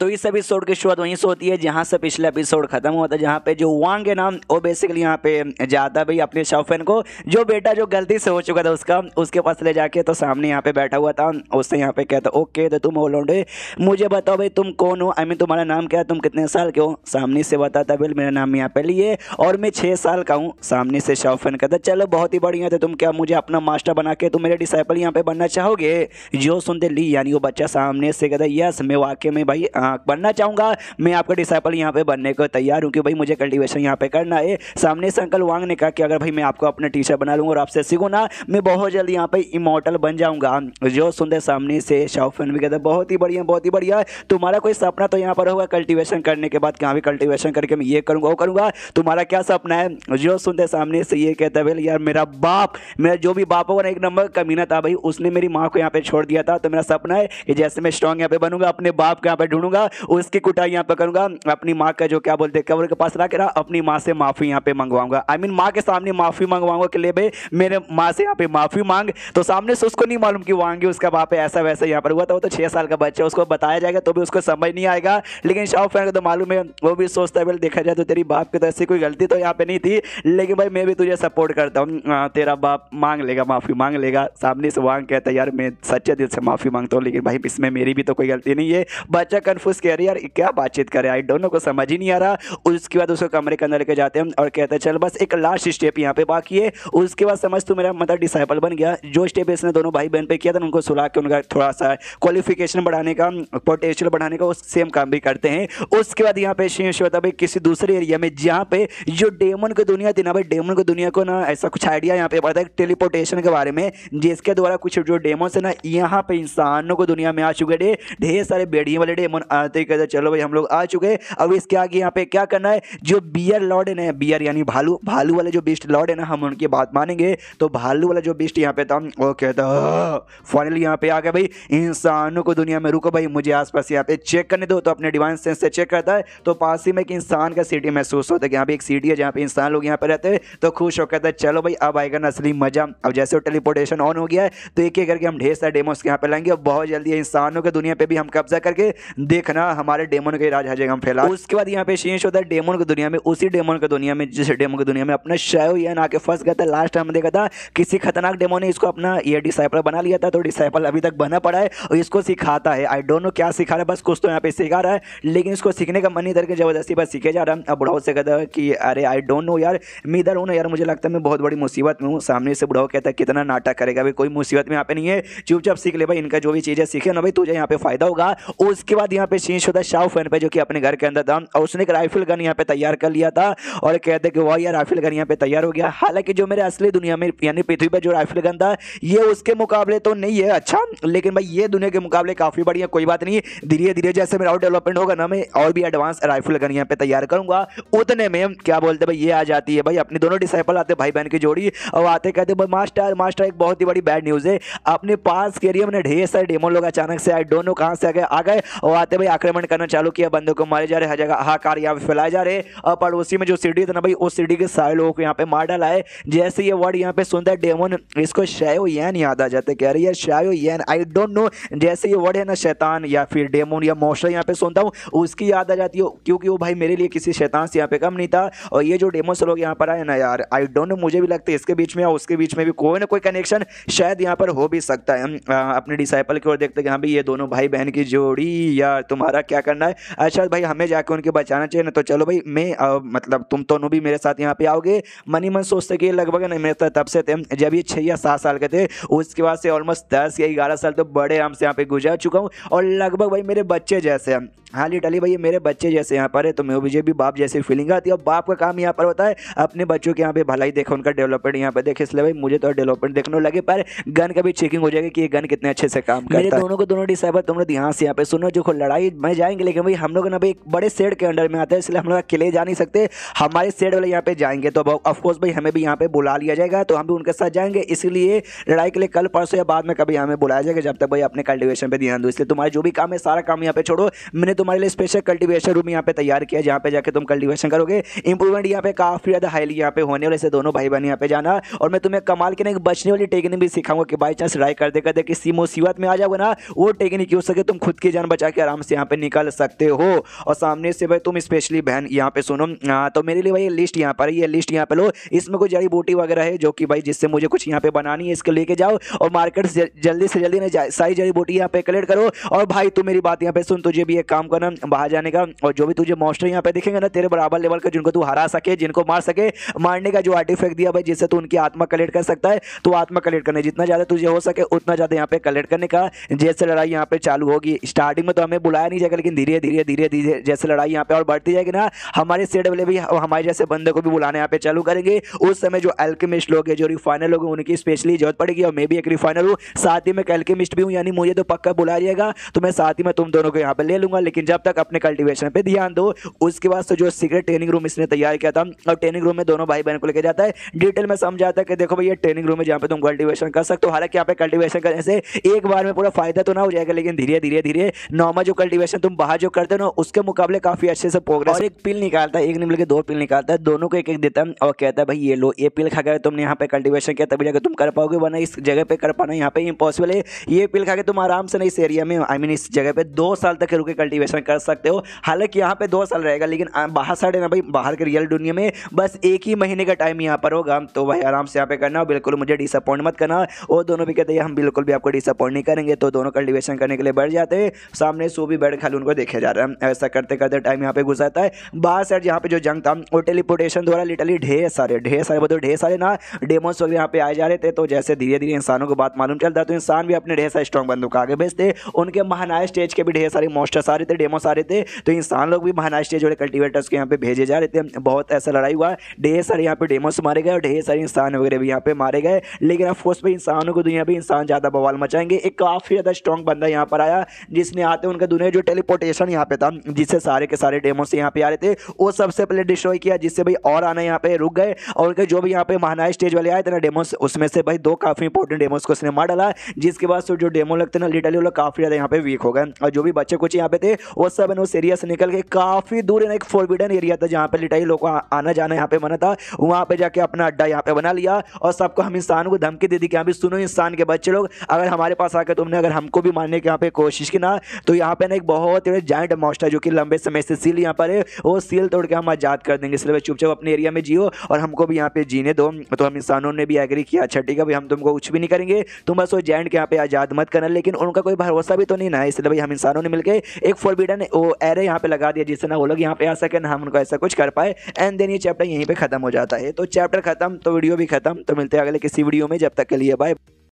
तो इस एपिसोड की शुरुआत वहीं से होती है जहाँ से पिछला एपिसोड खत्म हुआ था जहाँ पे जो वांग है नाम वो बेसिकली यहाँ पे जाता भाई अपने शौफेन को जो बेटा जो गलती से हो चुका था उसका उसके पास ले जाके तो सामने यहाँ पे बैठा हुआ था उससे यहाँ पे कहता ओके तो तुम हो मुझे बताओ भाई तुम कौन हो आई मीन तुम्हारा नाम क्या है तुम कितने साल के हो सामने से बताता बिल मेरा नाम यहाँ पे लिए और मैं छः साल का हूँ सामने से शौफेन कहता चलो बहुत ही बढ़िया था तो तुम क्या मुझे अपना मास्टर बना के तुम मेरे डिसाइपल यहाँ पे बनना चाहोगे जो सुनते ली यानी वो बच्चा सामने से कहता यस मैं वाकई में भाई हाँ बनना चाहूँगा मैं आपका डिसाइपल यहाँ पे बनने को तैयार हूँ कि भाई मुझे कल्टिवेशन यहाँ पे करना है सामने से अंकल वांग ने कहा कि अगर भाई मैं आपको अपना टीचर बना लूँगा और आपसे सीखूँ ना मैं बहुत जल्द यहाँ पे इमोटल बन जाऊँगा जो सुनते सामने से शाहफन भी कहते बहुत ही बढ़िया बहुत ही बढ़िया तुम्हारा कोई सपना तो यहाँ पर होगा कल्टिवेशन करने के बाद कहाँ भी कल्टिवेशन करके मैं ये करूँगा वो करूँगा तुम्हारा क्या सपना है जो सुनते सामने से ये कहता है यार मेरा बाप मेरा जो भी बाप होगा ना एक नंबर कमीना था भाई उसने मेरी माँ को यहाँ पे छोड़ दिया था तो मेरा सपना है कि जैसे मैं स्ट्रॉन्ग यहाँ पे बनूंगा अपने बाप को यहाँ पे ढूंढूंगा करूंगा उसकी कुटाई यहाँ पे करूंगा अपनी माँ का जो क्या बोलते कवर के पास रख रहा अपनी माँ से माफ़ी यहाँ पे मंगवाऊंगा आई मीन माँ के सामने माफ़ी मंगवाऊंगा कि ले भाई मेरे माँ से यहाँ पे माफ़ी मांग तो सामने से उसको नहीं मालूम कि वांगी उसका बाप ऐसा वैसा यहाँ पर हुआ था वो तो छह साल का बच्चा उसको बताया जाएगा तो भी उसको समझ नहीं आएगा लेकिन शाह फैन को तो मालूम है वो भी सोचता है देखा जाए तो तेरी बाप की तो ऐसी कोई गलती तो यहाँ पे नहीं थी लेकिन भाई मैं भी तुझे सपोर्ट करता हूँ तेरा बाप मांग लेगा माफ़ी मांग लेगा सामने से वांग कहता है यार मैं सच्चे दिल से माफ़ी मांगता हूँ लेकिन भाई इसमें मेरी भी तो कोई गलती नहीं है बच्चा कन्फ्यूज फूस कह रही यार क्या बातचीत कर रहा है नो को समझ ही नहीं आ रहा उसके बाद उसको कमरे के अंदर लेके जाते हैं और कहते हैं चल बस एक लास्ट स्टेप यहाँ पे बाकी है उसके बाद समझ तू मेरा मतलब डिसाइपल बन गया जो स्टेप इसने दोनों भाई बहन पे किया था उनको सुला के उनका थोड़ा सा क्वालिफिकेशन बढ़ाने का पोटेंशियल बढ़ाने का उस सेम काम भी करते हैं उसके बाद यहाँ पे श्वेता भाई किसी दूसरे एरिया में जहाँ पे जो डेमन की दुनिया थी ना भाई डेमन की दुनिया को ना ऐसा कुछ आइडिया यहाँ पे पड़ता है टेलीपोर्टेशन के बारे में जिसके द्वारा कुछ जो डेमोन से ना यहाँ पे इंसानों को दुनिया में आ चुके थे ढेर सारे बेड़िए वाले डेमोन आते ही कहते चलो भाई हम लोग आ चुके हैं अब इसके आगे यहाँ पे क्या करना है जो बियर लॉर्ड है बियर यानी भालू भालू वाले जो बिस्ट लॉर्ड है ना हम उनकी बात मानेंगे तो भालू वाला जो बिस्ट यहाँ पे था वो कहता फाइनली हाँ, यहाँ पे आ गया भाई इंसानों को दुनिया में रुको भाई मुझे आसपास यहाँ पे चेक करने दो तो अपने डिवाइन सेंस से चेक करता है तो पास ही में एक इंसान का सिटी महसूस होता है कि यहाँ पे एक सिटी है जहाँ पे इंसान लोग यहाँ पे रहते हैं तो खुश हो कहता है चलो भाई अब आएगा ना असली मजा अब जैसे वो टेलीपोर्टेशन ऑन हो गया है तो एक एक करके हम ढेर सारे डेमोस यहाँ पे लाएंगे और बहुत जल्दी इंसानों के दुनिया पे भी हम कब्जा करके दे देखना हमारे डेमोन के राज हजेगम फैला उसके बाद यहाँ पे शेष होता है डेमोन की दुनिया में उसी डेमोन की दुनिया में जिस डेमोन की दुनिया में अपना शयो यन आके फंस गया था लास्ट टाइम देखा था किसी खतरनाक डेमोन ने इसको अपना ये डिसाइपल बना लिया था तो डिसाइपल अभी तक बना पड़ा है और इसको सिखाता है आई डोंट नो क्या सिखा रहा है बस कुछ तो यहाँ पे सिखा रहा है लेकिन इसको सीखने का मन इधर के जबरदस्ती बस सीखे जा रहा है अब बुढ़ाओ से कहता है कि अरे आई डोंट नो यार मैं इधर हूँ यार मुझे लगता है मैं बहुत बड़ी मुसीबत में हूँ सामने से बुढ़ाओ कहता है कितना नाटक करेगा भाई कोई मुसीबत में यहाँ पे नहीं है चुपचाप सीख ले भाई इनका जो भी चीज़ें सीखे ना भाई तुझे यहाँ पे फायदा होगा उसके बाद यहाँ पे सीन शीशुदा शाह फैन पे जो कि अपने घर के अंदर था और उसने एक राइफल गन यहाँ पे तैयार कर लिया था और कहते कि वाह यह राइफल गन यहाँ पे तैयार हो गया हालांकि जो मेरे असली दुनिया में यानी पृथ्वी पर जो राइफल गन था ये उसके मुकाबले तो नहीं है अच्छा लेकिन भाई ये दुनिया के मुकाबले काफ़ी बढ़िया कोई बात नहीं धीरे धीरे जैसे मेरा और डेवलपमेंट होगा ना मैं और भी एडवांस राइफल गन यहाँ पे तैयार करूंगा उतने में क्या बोलते भाई ये आ जाती है भाई अपने दोनों डिसाइपल आते भाई बहन की जोड़ी और आते कहते भाई मास्टर मास्टर एक बहुत ही बड़ी बैड न्यूज़ है अपने पास के लिए मैंने ढेर सारे डेमो लोग अचानक से आए डोनो कहाँ से आ गए आ गए और आते भाई आक्रमण करना चालू किया बंदों को मारे जा रहे हर जगह हाकार यहाँ पे फैलाए जा रहे और पड़ोसी में जो सीढ़ी था ना भाई उस सीढ़ी के सारे लोगों को यहाँ पे मार डाला है जैसे ये वर्ड यहाँ पे सुनता है डेमोन इसको शायो यन याद आ जाता है कह रही है शायो यन आई डोंट नो जैसे ये वर्ड है ना शैतान या फिर डेमोन या मोशर यहाँ पे सुनता हूँ उसकी याद आ जाती है क्योंकि वो भाई मेरे लिए किसी शैतान से यहाँ पे कम नहीं था और ये जो डेमोन से लोग यहाँ पर आए ना यार आई डोंट नो मुझे भी लगता है इसके बीच में या उसके बीच में भी कोई ना कोई कनेक्शन शायद यहाँ पर हो भी सकता है अपने डिसाइपल की ओर देखते हैं कि हाँ भाई ये दोनों भाई बहन की जोड़ी यार तुम्हारा क्या करना है अच्छा भाई हमें जाके उनके बचाना चाहिए ना तो चलो भाई मैं मतलब तुम दोनों तो भी मेरे साथ यहाँ पे आओगे मनी मन सोचते कि लगभग नहीं मेरे साथ तो तब से थे जब ये छः या सात साल के थे उसके बाद से ऑलमोस्ट दस या ग्यारह साल तो बड़े आराम से यहाँ पे गुजर चुका हूँ और लगभग भाई मेरे बच्चे जैसे हाँ टली भाई मेरे बच्चे जैसे यहाँ पर है तो मुझे भी बाप जैसे फीलिंग आती है और बाप का काम यहाँ पर होता है अपने बच्चों के यहाँ पे भलाई देखो उनका डेवलपमेंट यहाँ पे देखे इसलिए भाई मुझे तो डेवलपमेंट देखने लगे पर गन का भी चेकिंग हो जाएगी कि ये गन कितने अच्छे से काम करता मेरे दोनों को दोनों डिसाइबर तुम लोग यहाँ से यहाँ पे सुनो जो लड़ाई में जाएंगे लेकिन भाई हम लोग ना भाई एक बड़े सेड के अंडर में आते हैं इसलिए हम लोग अकेले जा नहीं सकते हमारे सेड वाले यहाँ पे जाएंगे तो ऑफकोर्स भाई हमें भी यहाँ पे बुला लिया जाएगा तो हम भी उनके साथ जाएंगे इसलिए लड़ाई के लिए कल परसों या बाद में कभी हमें बुलाया जाएगा जब तक भाई अपने कल्टिवेशन पर ध्यान दो इसलिए तुम्हारे जो भी काम है सारा काम यहाँ पे छोड़ो मैंने तुम्हारे लिए स्पेशल कल्टिवेशन रूम यहाँ पे तैयार किया जहाँ पे जाके तुम कल्टिवेशन करोगे इंप्रूवमेंट यहाँ पे काफ़ी ज़्यादा हाईली यहाँ पे होने वाले दोनों भाई बहन यहाँ पे जाना और मैं तुम्हें कमाल के ना बचने वाली टेक्निक भी सिखाऊंगा कि बाई चांस ट्राई कर देकर देखिए किसी मुसीबत में आ जाओगे ना वो टेक्निक यूज सके तुम खुद की जान बचा के आराम से यहाँ पे निकल सकते हो और सामने से भाई तुम स्पेशली बहन यहाँ पे सुनो तो मेरे लिए भाई लिस्ट यहाँ पर ये लिस्ट यहाँ पे लो इसमें कोई जड़ी बूटी वगैरह है जो कि भाई जिससे मुझे कुछ यहाँ पे बनानी है इसको लेके जाओ और मार्केट से जल्दी से जल्दी ना सारी जड़ी बूटी यहाँ पे कलेक्ट करो और भाई तू मेरी बात यहाँ पे सुन तुझे भी एक काम ना बाहर जाने का और जो भी तुझे मॉस्टर यहाँ पे दिखेंगे ना तेरे बराबर लेवल का जिनको तू हरा सके जिनको मार सके मारने का जो आर्टिफैक्ट दिया भाई जिससे तू उनकी आत्मा कलेक्ट कर सकता है तो आत्मा कलेक्ट करने जितना ज़्यादा तुझे हो सके उतना ज़्यादा यहाँ पे कलेक्ट करने का जैसे लड़ाई यहाँ पे चालू होगी स्टार्टिंग में तो हमें बुलाया नहीं जाएगा लेकिन धीरे धीरे धीरे धीरे जैसे लड़ाई यहाँ पे और बढ़ती जाएगी ना हमारे सेट वाले भी हमारे जैसे बंदे को भी बुलाने यहाँ पे चालू करेंगे उस समय जो एल्केमिस्ट लोग हैं जो रिफाइनर लोग हैं उनकी स्पेशली जरूरत पड़ेगी और मैं भी एक रिफाइनर हूँ साथ ही मैं एल्केमिस्ट भी हूँ यानी मुझे तो पक्का बुला जाएगा तो मैं साथ ही मैं तुम दोनों को यहाँ पे ले लूँगा लेकिन लेकिन जब तक अपने कल्टिवेशन पे ध्यान दो उसके बाद तो जो सीक्रेट ट्रेनिंग रूम इसने तैयार किया था और ट्रेनिंग रूम में दोनों भाई बहन को लेकर जाता है डिटेल में समझाता है कि देखो भैया ट्रेनिंग रूम में जहाँ पे तुम कल्टिवेशन कर सकते हो हालांकि यहाँ पे कल्टिवेशन करने से एक बार में पूरा फायदा तो ना हो जाएगा लेकिन धीरे धीरे धीरे नॉर्मल जो कल्टिवेशन तुम बाहर जो करते हो ना उसके मुकाबले काफी अच्छे से प्रोग्रेस एक पिल निकालता है एक निकल के दो पिल निकालता है दोनों को एक एक देता है और कहता है भाई ये लो ये पिल खा कर तुमने यहाँ पे कल्टिवेशन किया तभी जाकर तुम कर पाओगे वरना इस जगह पे कर पाना यहाँ पे इम्पॉसिबल है ये पिल खा के तुम आराम से ना इस एरिया में आई मीन इस जगह पे दो साल तक रुके कल्टिवेशन इन्वेस्टमेंट कर सकते हो हालांकि यहाँ पे दो साल रहेगा लेकिन बाहर साइड है ना भाई बाहर के रियल दुनिया में बस एक ही महीने का टाइम यहाँ पर होगा तो भाई आराम से यहाँ पे करना बिल्कुल मुझे डिसअपॉइंट मत करना और दोनों भी कहते हैं हम बिल्कुल भी आपको डिसअपॉइंट नहीं करेंगे तो दोनों कल्टिवेशन करने के लिए बैठ जाते हैं सामने सो भी बैठ खाली उनको देखा जा रहा है ऐसा करते करते टाइम यहाँ पे गुजरता है बाहर साइड यहाँ पे जो जंग था वो टेलीपोर्टेशन द्वारा लिटली ढेर सारे ढेर सारे बोलते मतलब ढेर सारे ना डेमोस वगैरह यहाँ पे आए जा रहे थे तो जैसे धीरे धीरे इंसानों को बात मालूम चलता तो इंसान भी अपने ढेर सारे स्ट्रॉन्ग बंदूक आगे भेजते उनके महानाय स्टेज के भी ढेर सारे मोस्टर्स आ रहे थे डेमोस आ रहे थे तो इंसान लोग भी महाराष्ट्र जो है कल्टिवेटर्स के यहाँ पे भेजे जा रहे थे बहुत ऐसा लड़ाई हुआ ढेर सारे यहाँ पे डेमोस मारे गए और ढेर सारे इंसान वगैरह भी यहाँ पे मारे गए लेकिन फोर्स पर इंसानों को दुनिया पर इंसान ज़्यादा बवाल मचाएंगे एक काफ़ी ज़्यादा स्ट्रॉन्ग बंदा यहाँ पर आया जिसने आते उनका दुनिया जो टेलीपोर्टेशन यहाँ पे था जिससे सारे के सारे डेमोस यहाँ पे आ रहे थे वो सबसे पहले डिस्ट्रॉय किया जिससे भाई और आना यहाँ पे रुक गए और उनके जो भी यहाँ पे महाना स्टेज वाले आए थे ना डेमोस उसमें से भाई दो काफ़ी इंपॉर्टेंट डेमोस को उसने मार डाला जिसके बाद जो डेमो लगते ना लिटली वो लोग काफ़ी ज़्यादा यहाँ पे वीक हो गए और जो भी बच्चे कुछ यहाँ पे थे वो सब उस एरिया से निकल के काफ़ी दूर एक फोरबिडन एरिया था जहाँ पर लिटाई लोग आना जाना यहाँ पे मना था वहाँ पे जाके अपना अड्डा यहाँ पे बना लिया और सबको हम इंसान को धमकी दे दी कि यहाँ सुनो इंसान के बच्चे लोग अगर हमारे पास आकर तुमने अगर हमको भी मारने की यहाँ पे कोशिश की ना तो यहाँ पे ना एक बहुत ही जॉइंट मॉस्टर जो कि लंबे समय से सील यहाँ पर है वो सील तोड़ के हम आज़ाद कर देंगे इसलिए चुपचाप अपने एरिया में जियो और हमको भी यहाँ पे जीने दो तो हम इंसानों ने भी एग्री किया अच्छा ठीक है भाई हम तुमको कुछ भी नहीं करेंगे तुम बस वो जैंट के यहाँ पे आज़ाद मत करना लेकिन उनका कोई भरोसा भी तो नहीं ना इसलिए भाई हम इंसानों ने मिलकर एक फॉरबिडन एरे यहाँ पे लगा दिया जिससे ना वो लोग यहाँ पे आ सके ना हम उनको ऐसा कुछ कर पाए एंड देन ये चैप्टर यहीं पे खत्म हो जाता है तो चैप्टर खत्म तो वीडियो भी खत्म तो मिलते हैं अगले किसी वीडियो में जब तक के लिए बाय